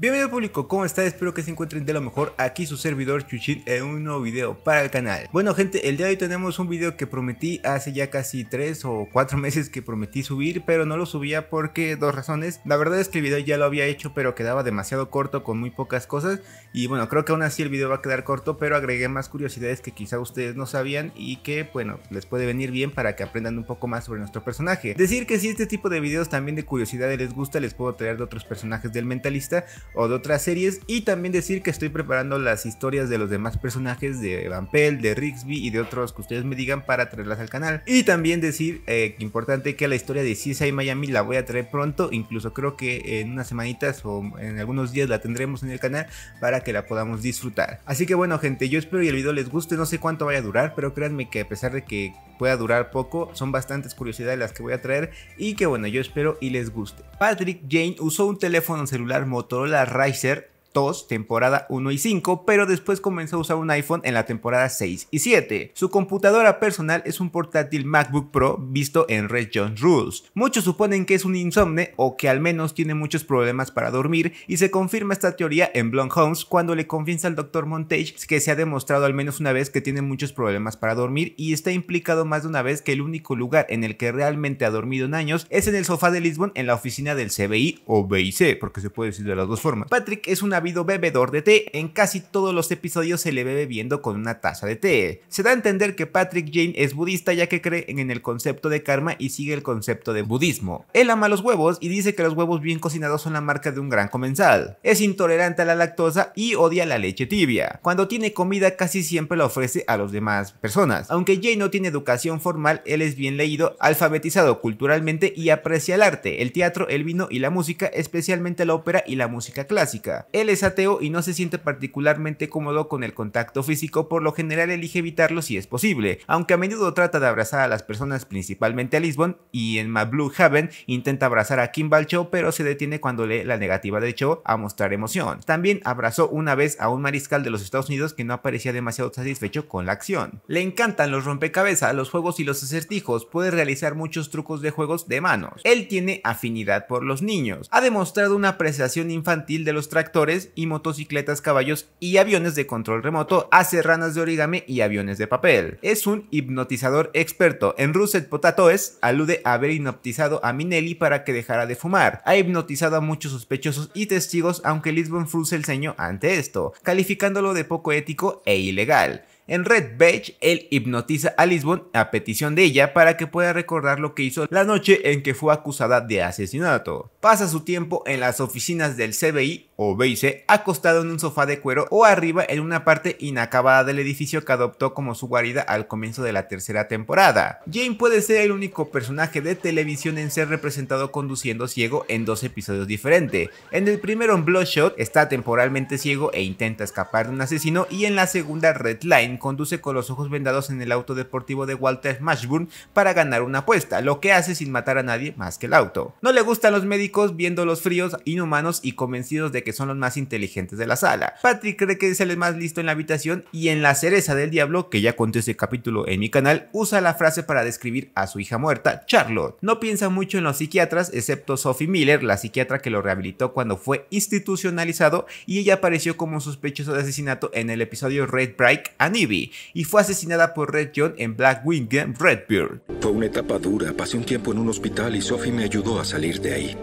Bienvenido público, ¿cómo está? Espero que se encuentren de lo mejor. Aquí su servidor Chuchin en un nuevo video para el canal. Bueno gente, el día de hoy tenemos un video que prometí hace ya casi 3 o 4 meses que prometí subir, pero no lo subía porque dos razones. La verdad es que el video ya lo había hecho, pero quedaba demasiado corto con muy pocas cosas. Y bueno, creo que aún así el video va a quedar corto, pero agregué más curiosidades que quizá ustedes no sabían y que, bueno, les puede venir bien para que aprendan un poco más sobre nuestro personaje. Decir que si este tipo de videos también de curiosidades les gusta, les puedo traer de otros personajes del mentalista o de otras series. Y también decir que estoy preparando las historias de los demás personajes de Vampel, de Rigsby y de otros que ustedes me digan para traerlas al canal. Y también decir eh, que importante que la historia de CSI Miami la voy a traer pronto. Incluso creo que en unas semanitas o en algunos días la tendremos en el canal para que la podamos disfrutar. Así que bueno gente, yo espero y el video les guste. No sé cuánto vaya a durar, pero créanme que a pesar de que pueda durar poco, son bastantes curiosidades las que voy a traer. Y que bueno, yo espero y les guste. Patrick Jane usó un teléfono celular Motorola Riser 2, temporada 1 y 5, pero después comenzó a usar un iPhone en la temporada 6 y 7. Su computadora personal es un portátil MacBook Pro visto en Red John Rules. Muchos suponen que es un insomne o que al menos tiene muchos problemas para dormir y se confirma esta teoría en Blunt Holmes cuando le confiesa al doctor Montage que se ha demostrado al menos una vez que tiene muchos problemas para dormir y está implicado más de una vez que el único lugar en el que realmente ha dormido en años es en el sofá de Lisbon en la oficina del CBI o BIC, porque se puede decir de las dos formas. Patrick es una habido bebedor de té, en casi todos los episodios se le ve bebiendo con una taza de té. Se da a entender que Patrick Jane es budista ya que cree en el concepto de karma y sigue el concepto de budismo. Él ama los huevos y dice que los huevos bien cocinados son la marca de un gran comensal. Es intolerante a la lactosa y odia la leche tibia. Cuando tiene comida casi siempre la ofrece a los demás personas. Aunque Jane no tiene educación formal, él es bien leído, alfabetizado culturalmente y aprecia el arte, el teatro, el vino y la música, especialmente la ópera y la música clásica. Él es ateo y no se siente particularmente cómodo con el contacto físico, por lo general elige evitarlo si es posible, aunque a menudo trata de abrazar a las personas principalmente a Lisbon y en My Blue Haven intenta abrazar a Kimball Cho pero se detiene cuando lee la negativa de Cho a mostrar emoción. También abrazó una vez a un mariscal de los Estados Unidos que no aparecía demasiado satisfecho con la acción. Le encantan los rompecabezas, los juegos y los acertijos, puede realizar muchos trucos de juegos de manos. Él tiene afinidad por los niños, ha demostrado una apreciación infantil de los tractores y motocicletas, caballos y aviones de control remoto, hace ranas de origami y aviones de papel. Es un hipnotizador experto. En Russet Potatoes alude a haber hipnotizado a Minelli para que dejara de fumar. Ha hipnotizado a muchos sospechosos y testigos, aunque Lisbon frunce el ceño ante esto, calificándolo de poco ético e ilegal. En Red Beige, él hipnotiza a Lisbon a petición de ella para que pueda recordar lo que hizo la noche en que fue acusada de asesinato. Pasa su tiempo en las oficinas del CBI o Base, acostado en un sofá de cuero o arriba en una parte inacabada del edificio que adoptó como su guarida al comienzo de la tercera temporada. Jane puede ser el único personaje de televisión en ser representado conduciendo ciego en dos episodios diferentes. En el primero en Bloodshot está temporalmente ciego e intenta escapar de un asesino y en la segunda Red Line conduce con los ojos vendados en el auto deportivo de Walter Mashburn para ganar una apuesta, lo que hace sin matar a nadie más que el auto. No le gustan los médicos viéndolos fríos, inhumanos y convencidos de que que son los más inteligentes de la sala. Patrick cree que es el más listo en la habitación y en la cereza del diablo, que ya conté este capítulo en mi canal, usa la frase para describir a su hija muerta, Charlotte. No piensa mucho en los psiquiatras, excepto Sophie Miller, la psiquiatra que lo rehabilitó cuando fue institucionalizado y ella apareció como sospechosa de asesinato en el episodio Red Break a Nibby. y fue asesinada por Red John en Black Wing Redbeard. Fue una etapa dura, pasé un tiempo en un hospital y Sophie me ayudó a salir de ahí.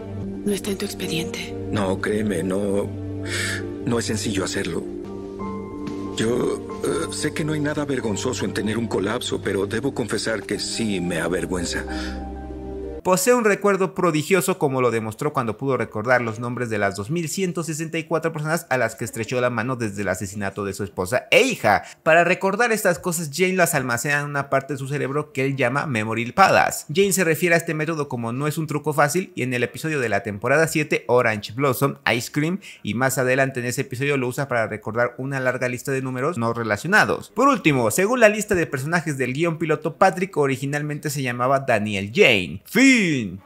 No está en tu expediente. No, créeme, no. No es sencillo hacerlo. Yo eh, sé que no hay nada vergonzoso en tener un colapso, pero debo confesar que sí me avergüenza. Posee un recuerdo prodigioso como lo demostró cuando pudo recordar los nombres de las 2.164 personas a las que estrechó la mano desde el asesinato de su esposa e hija. Para recordar estas cosas, Jane las almacena en una parte de su cerebro que él llama Memory Padas. Jane se refiere a este método como no es un truco fácil y en el episodio de la temporada 7, Orange Blossom, Ice Cream, y más adelante en ese episodio lo usa para recordar una larga lista de números no relacionados. Por último, según la lista de personajes del guión piloto, Patrick originalmente se llamaba Daniel Jane. ¡Fin!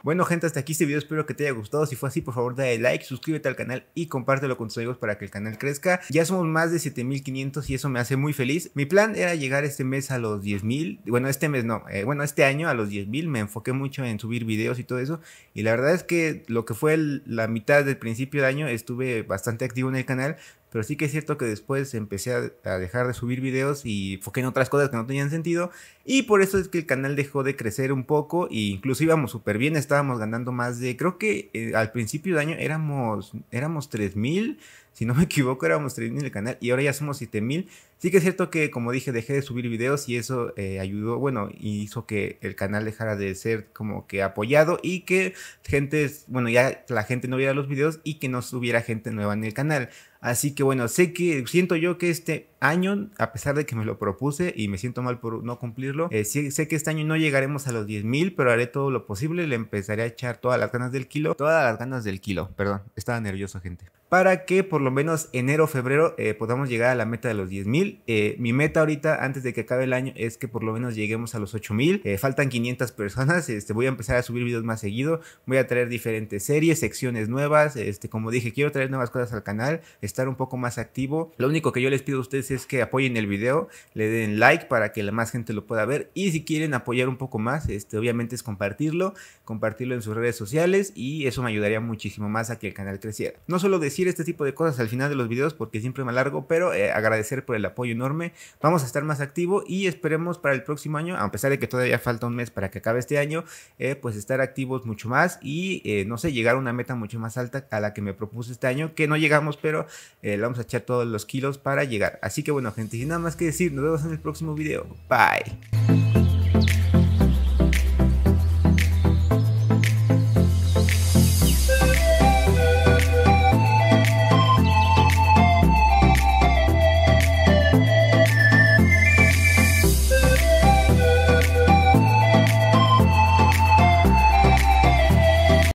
Bueno, gente, hasta aquí este video. Espero que te haya gustado. Si fue así, por favor, dale like, suscríbete al canal y compártelo con tus amigos para que el canal crezca. Ya somos más de 7500 y eso me hace muy feliz. Mi plan era llegar este mes a los 10000. Bueno, este mes no. Eh, bueno, este año a los 10000. Me enfoqué mucho en subir videos y todo eso. Y la verdad es que lo que fue la mitad del principio de año estuve bastante activo en el canal. Pero sí que es cierto que después empecé a, dejar de subir videos y foqué en otras cosas que no tenían sentido. Y por eso es que el canal dejó de crecer un poco. E incluso íbamos súper bien, estábamos ganando más de, creo que eh, al principio de año éramos, éramos 3000 si no me equivoco, éramos 3.000 en el canal y ahora ya somos 7.000. Sí que es cierto que, como dije, dejé de subir videos y eso eh, ayudó, bueno, hizo que el canal dejara de ser como que apoyado y que gente, bueno, ya la gente no viera los videos y que no subiera gente nueva en el canal. Así que, bueno, sé que, siento yo que este año, a pesar de que me lo propuse y me siento mal por no cumplirlo, eh, sé que este año no llegaremos a los 10 mil, pero haré todo lo posible, le empezaré a echar todas las ganas del kilo, todas las ganas del kilo, perdón, estaba nervioso gente para que por lo menos enero febrero eh, podamos llegar a la meta de los 10.000. Eh, mi meta ahorita, antes de que acabe el año, es que por lo menos lleguemos a los 8000. faltan 500 personas. Este, voy a empezar a subir videos más seguido. Voy a traer diferentes series, secciones nuevas. Este, como dije, quiero traer nuevas cosas al canal, estar un poco más activo. Lo único que yo les pido a ustedes es que apoyen el video, le den like para que la más gente lo pueda ver. Y si quieren apoyar un poco más, este, obviamente es compartirlo, compartirlo en sus redes sociales y eso me ayudaría muchísimo más a que el canal creciera. No solo decir este tipo de cosas al final de los videos porque siempre me alargo, pero eh, agradecer por el apoyo enorme. Vamos a estar más activo y esperemos para el próximo año, a pesar de que todavía falta un mes para que acabe este año, eh, pues estar activos mucho más y eh, no sé, llegar a una meta mucho más alta a la que me propuse este año, que no llegamos, pero le vamos a echar todos los kilos para llegar. Así Así que bueno, gente, y nada más que decir, nos vemos en el próximo video. Bye.